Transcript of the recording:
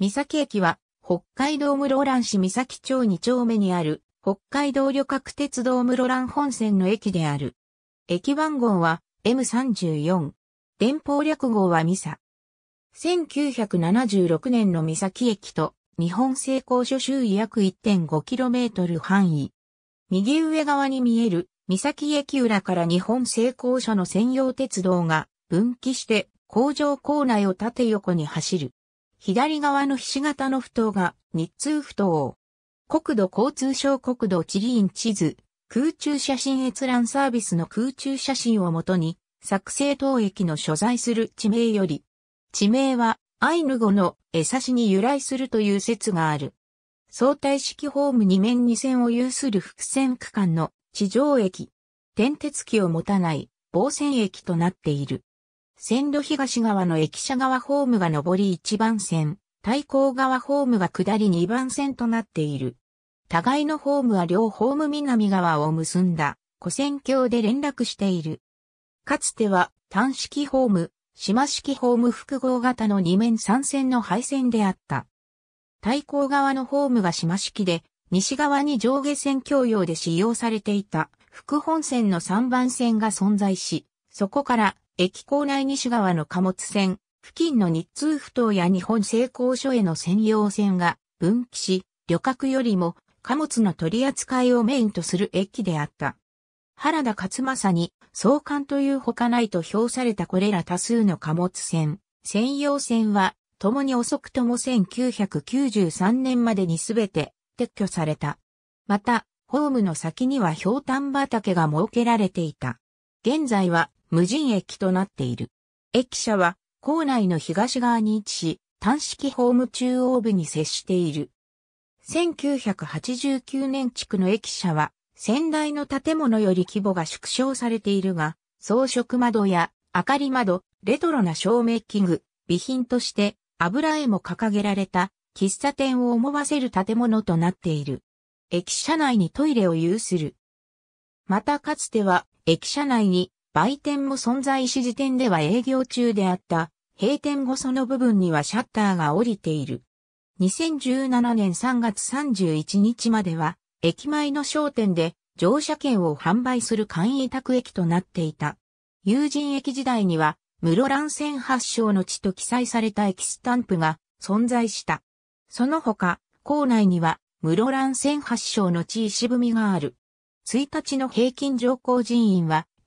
三崎駅は、北海道室蘭市三崎町2丁目にある、北海道旅客鉄道室蘭本線の駅である。駅番号は M34。電報略号はミサ。1976年の三崎駅と日本製鋼所周囲約 1.5km 範囲。右上側に見える三崎駅裏から日本製鋼所の専用鉄道が分岐して工場構内を縦横に走る。左側の菱形の埠頭が日通埠頭。国土交通省国土地理院地図、空中写真閲覧サービスの空中写真をもとに、作成等駅の所在する地名より、地名はアイヌ語のエサシに由来するという説がある。相対式ホーム2面2線を有する複線区間の地上駅。転鉄機を持たない防線駅となっている。線路東側の駅舎側ホームが上り1番線、対向側ホームが下り2番線となっている。互いのホームは両ホーム南側を結んだ、古線橋で連絡している。かつては単式ホーム、島式ホーム複合型の2面3線の配線であった。対向側のホームが島式で、西側に上下線共用で使用されていた副本線の3番線が存在し、そこから駅構内西側の貨物線、付近の日通不等や日本製鋼所への専用線が分岐し、旅客よりも貨物の取り扱いをメインとする駅であった。原田勝正に総監という他ないと評されたこれら多数の貨物船、専用船は、共に遅くとも1993年までにすべて撤去された。また、ホームの先には氷炭畑が設けられていた。現在は無人駅となっている。駅舎は校内の東側に位置し、単式ホーム中央部に接している。1989年地区の駅舎は、先代の建物より規模が縮小されているが、装飾窓や明かり窓、レトロな照明器具、備品として油絵も掲げられた喫茶店を思わせる建物となっている。駅舎内にトイレを有する。またかつては駅舎内に売店も存在し時点では営業中であった。閉店後その部分にはシャッターが降りている。2017年3月31日までは、駅前の商店で乗車券を販売する簡易託駅となっていた。友人駅時代には、室蘭線発祥の地と記載された駅スタンプが存在した。その他、校内には、室蘭線発祥の地石踏みがある。1日の平均乗降人員は